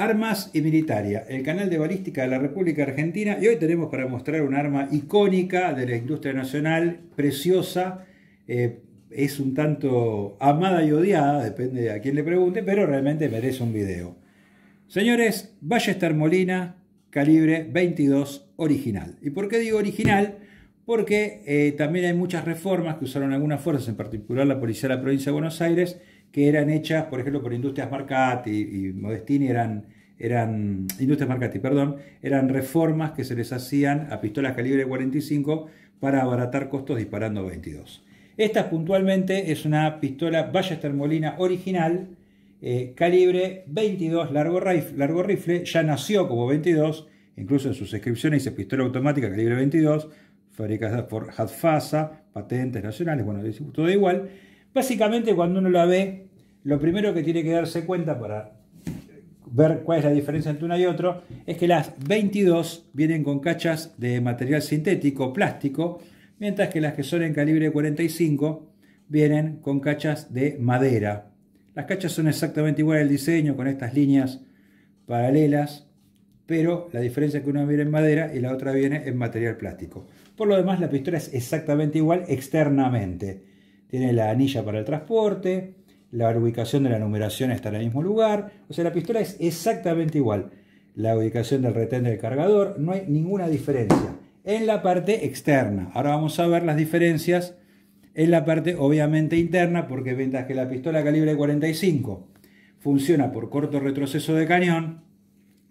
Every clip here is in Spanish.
Armas y Militaria, el canal de balística de la República Argentina. Y hoy tenemos para mostrar un arma icónica de la industria nacional, preciosa. Eh, es un tanto amada y odiada, depende a quien le pregunte, pero realmente merece un video. Señores, Ballester Molina, calibre 22 original. ¿Y por qué digo original? Porque eh, también hay muchas reformas que usaron algunas fuerzas, en particular la policía de la provincia de Buenos Aires, que eran hechas, por ejemplo, por Industrias Marcati y Modestini, eran, eran Industrias perdón, eran reformas que se les hacían a pistolas calibre 45 para abaratar costos disparando 22. Esta puntualmente es una pistola Ballester Molina original, eh, calibre 22, largo rifle, largo rifle, ya nació como 22, incluso en sus inscripciones dice pistola automática calibre 22, fabricada por Hadfasa, patentes nacionales, bueno, todo igual. Básicamente cuando uno la ve, lo primero que tiene que darse cuenta para ver cuál es la diferencia entre una y otra es que las 22 vienen con cachas de material sintético, plástico, mientras que las que son en calibre 45 vienen con cachas de madera. Las cachas son exactamente igual al diseño, con estas líneas paralelas, pero la diferencia es que una viene en madera y la otra viene en material plástico. Por lo demás, la pistola es exactamente igual externamente tiene la anilla para el transporte, la ubicación de la numeración está en el mismo lugar, o sea, la pistola es exactamente igual. La ubicación del retén del cargador, no hay ninguna diferencia. En la parte externa, ahora vamos a ver las diferencias en la parte obviamente interna, porque mientras que la pistola calibre 45 funciona por corto retroceso de cañón,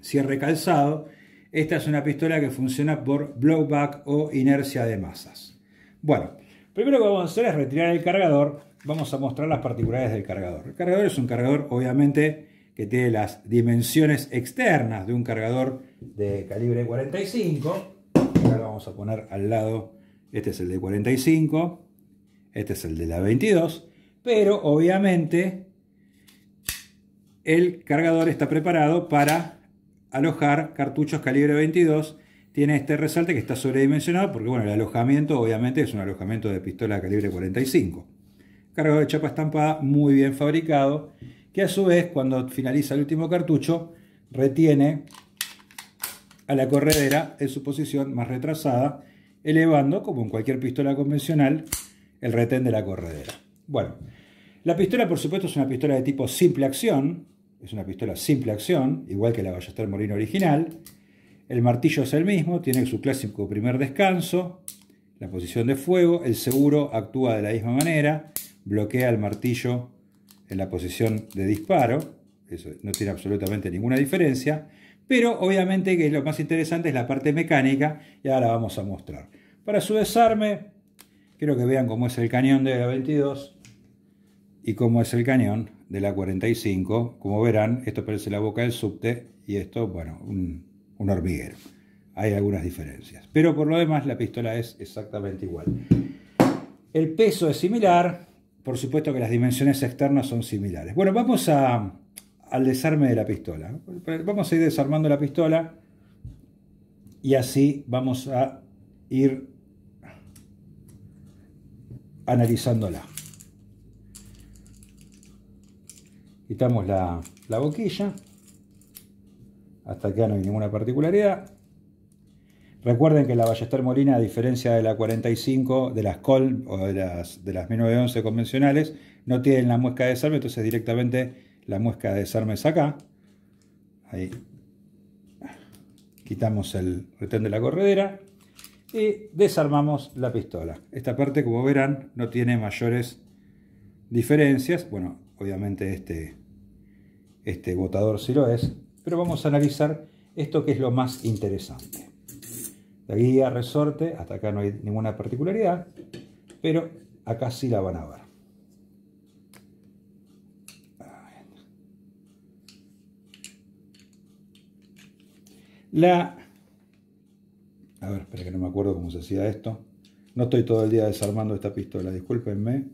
cierre calzado, esta es una pistola que funciona por blowback o inercia de masas. Bueno, Primero que vamos a hacer es retirar el cargador. Vamos a mostrar las particularidades del cargador. El cargador es un cargador, obviamente, que tiene las dimensiones externas de un cargador de calibre 45. Ahora lo vamos a poner al lado. Este es el de 45. Este es el de la 22. Pero, obviamente, el cargador está preparado para alojar cartuchos calibre 22 tiene este resalte que está sobredimensionado porque bueno, el alojamiento obviamente es un alojamiento de pistola calibre 45. Cargado de chapa estampada muy bien fabricado, que a su vez cuando finaliza el último cartucho retiene a la corredera en su posición más retrasada, elevando, como en cualquier pistola convencional, el retén de la corredera. Bueno, la pistola por supuesto es una pistola de tipo simple acción, es una pistola simple acción, igual que la Ballester Molino original, el martillo es el mismo, tiene su clásico primer descanso, la posición de fuego, el seguro actúa de la misma manera, bloquea el martillo en la posición de disparo, eso no tiene absolutamente ninguna diferencia, pero obviamente que lo más interesante es la parte mecánica y ahora la vamos a mostrar. Para su desarme, quiero que vean cómo es el cañón de la 22 y cómo es el cañón de la 45. Como verán, esto parece la boca del subte y esto, bueno, un, un hormiguero. Hay algunas diferencias. Pero por lo demás la pistola es exactamente igual. El peso es similar, por supuesto que las dimensiones externas son similares. Bueno, vamos a, al desarme de la pistola. Vamos a ir desarmando la pistola y así vamos a ir analizándola. Quitamos la, la boquilla. Hasta acá no hay ninguna particularidad. Recuerden que la Ballester Molina, a diferencia de la 45, de las Col o de las, de las 1911 convencionales, no tienen la muesca de desarme, entonces directamente la muesca de desarme es acá. Ahí quitamos el retén de la corredera y desarmamos la pistola. Esta parte, como verán, no tiene mayores diferencias. Bueno, obviamente este, este botador sí lo es, pero vamos a analizar esto que es lo más interesante. La guía resorte, hasta acá no hay ninguna particularidad, pero acá sí la van a ver. La... A ver, espera que no me acuerdo cómo se hacía esto. No estoy todo el día desarmando esta pistola, discúlpenme.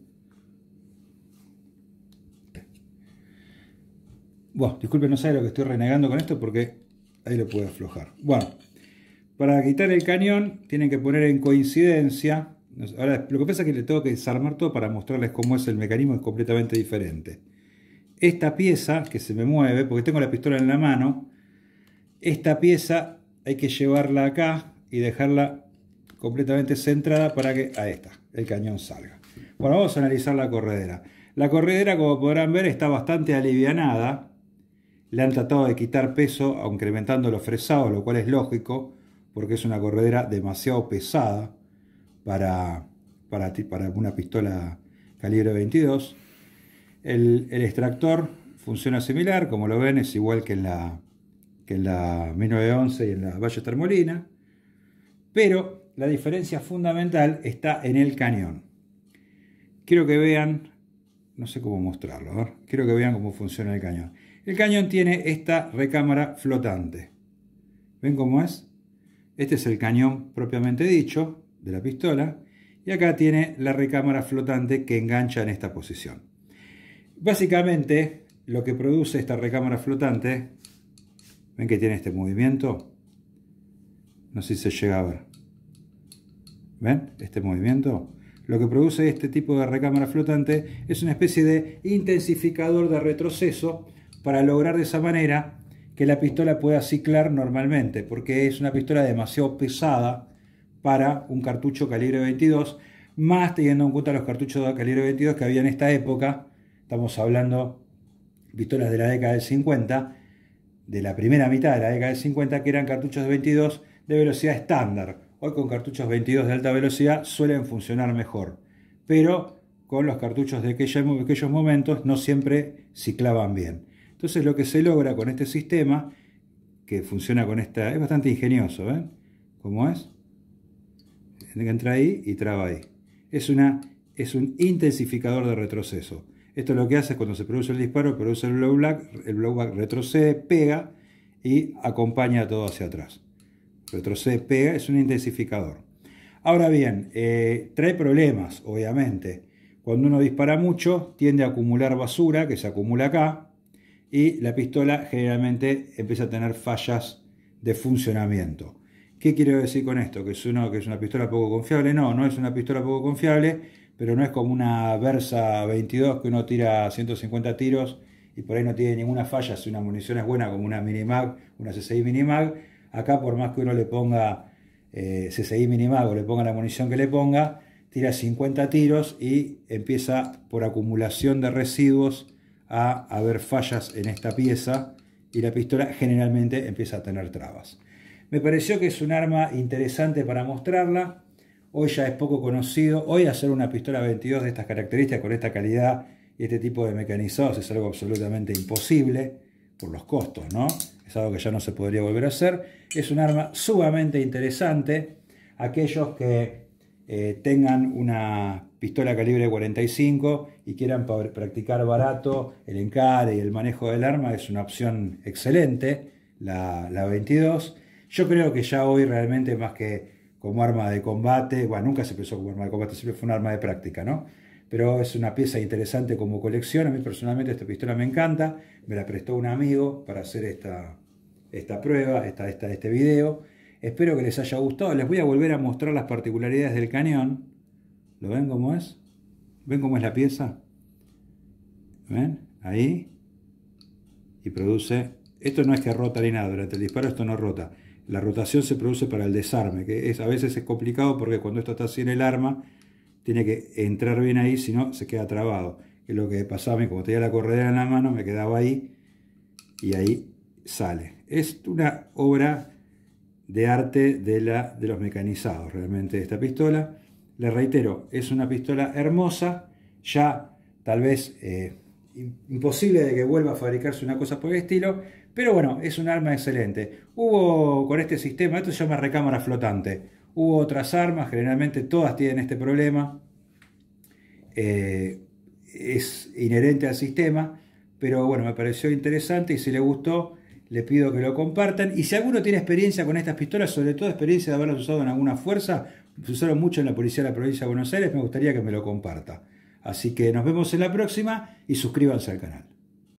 Bueno, disculpen, no sé lo que estoy renegando con esto porque ahí lo puedo aflojar. Bueno, para quitar el cañón tienen que poner en coincidencia. Ahora, lo que pasa es que le tengo que desarmar todo para mostrarles cómo es el mecanismo, es completamente diferente. Esta pieza que se me mueve, porque tengo la pistola en la mano, esta pieza hay que llevarla acá y dejarla completamente centrada para que, a esta el cañón salga. Bueno, vamos a analizar la corredera. La corredera, como podrán ver, está bastante alivianada, le han tratado de quitar peso, incrementando los fresado, lo cual es lógico, porque es una corredera demasiado pesada para, para, una pistola calibre 22. El, extractor funciona similar, como lo ven, es igual que en la, que la 1911 y en la Valle Termolina, pero la diferencia fundamental está en el cañón. Quiero que vean, no sé cómo mostrarlo, quiero que vean cómo funciona el cañón. El cañón tiene esta recámara flotante. ¿Ven cómo es? Este es el cañón propiamente dicho de la pistola y acá tiene la recámara flotante que engancha en esta posición. Básicamente lo que produce esta recámara flotante, ven que tiene este movimiento, no sé si se llega a ver, ven este movimiento, lo que produce este tipo de recámara flotante es una especie de intensificador de retroceso para lograr de esa manera que la pistola pueda ciclar normalmente, porque es una pistola demasiado pesada para un cartucho calibre 22, más teniendo en cuenta los cartuchos de calibre 22 que había en esta época, estamos hablando pistolas de la década del 50, de la primera mitad de la década del 50, que eran cartuchos de 22 de velocidad estándar. Hoy con cartuchos 22 de alta velocidad suelen funcionar mejor, pero con los cartuchos de aquellos momentos no siempre ciclaban bien. Entonces lo que se logra con este sistema, que funciona con esta, es bastante ingenioso, ¿ven? ¿eh? ¿Cómo es? Entra ahí y traba ahí. Es, una, es un intensificador de retroceso. Esto lo que hace es cuando se produce el disparo, produce el blowback, el blowback retrocede, pega y acompaña todo hacia atrás. Retrocede, pega, es un intensificador. Ahora bien, eh, trae problemas, obviamente. Cuando uno dispara mucho, tiende a acumular basura que se acumula acá y la pistola generalmente empieza a tener fallas de funcionamiento. ¿Qué quiero decir con esto? ¿Que es, uno, ¿Que es una pistola poco confiable? No, no es una pistola poco confiable, pero no es como una Versa 22 que uno tira 150 tiros y por ahí no tiene ninguna falla si una munición es buena como una Minimag, una CCI Minimag. Acá por más que uno le ponga eh, CCI Minimag o le ponga la munición que le ponga, tira 50 tiros y empieza por acumulación de residuos a haber fallas en esta pieza y la pistola generalmente empieza a tener trabas. Me pareció que es un arma interesante para mostrarla. Hoy ya es poco conocido. Hoy hacer una pistola 22 de estas características, con esta calidad y este tipo de mecanizados, es algo absolutamente imposible por los costos, ¿no? Es algo que ya no se podría volver a hacer. Es un arma sumamente interesante. Aquellos que eh, tengan una pistola calibre 45 y quieran practicar barato el encare y el manejo del arma, es una opción excelente, la, 22. Yo creo que ya hoy realmente más que como arma de combate, bueno, nunca se pensó como arma de combate, siempre fue un arma de práctica, ¿no? Pero es una pieza interesante como colección, a mí personalmente esta pistola me encanta, me la prestó un amigo para hacer esta, esta prueba, esta, este video. Espero que les haya gustado, les voy a volver a mostrar las particularidades del cañón, ¿Lo ven cómo es? ¿Ven cómo es la pieza? ¿Ven? Ahí. Y produce... Esto no es que rota ni nada, durante el disparo esto no rota. La rotación se produce para el desarme, que es, a veces es complicado porque cuando esto está sin el arma, tiene que entrar bien ahí, si no se queda trabado. Que es lo que pasaba a mí, como tenía la corredera en la mano, me quedaba ahí y ahí sale. Es una obra de arte de, la, de los mecanizados realmente esta pistola. Le reitero, es una pistola hermosa, ya tal vez eh, imposible de que vuelva a fabricarse una cosa por el estilo, pero bueno, es un arma excelente. Hubo con este sistema, esto se llama recámara flotante, hubo otras armas, generalmente todas tienen este problema, eh, es inherente al sistema, pero bueno, me pareció interesante y si le gustó, le pido que lo compartan. Y si alguno tiene experiencia con estas pistolas, sobre todo experiencia de haberlas usado en alguna fuerza, se usaron mucho en la Policía de la Provincia de Buenos Aires, me gustaría que me lo comparta. Así que nos vemos en la próxima y suscríbanse al canal.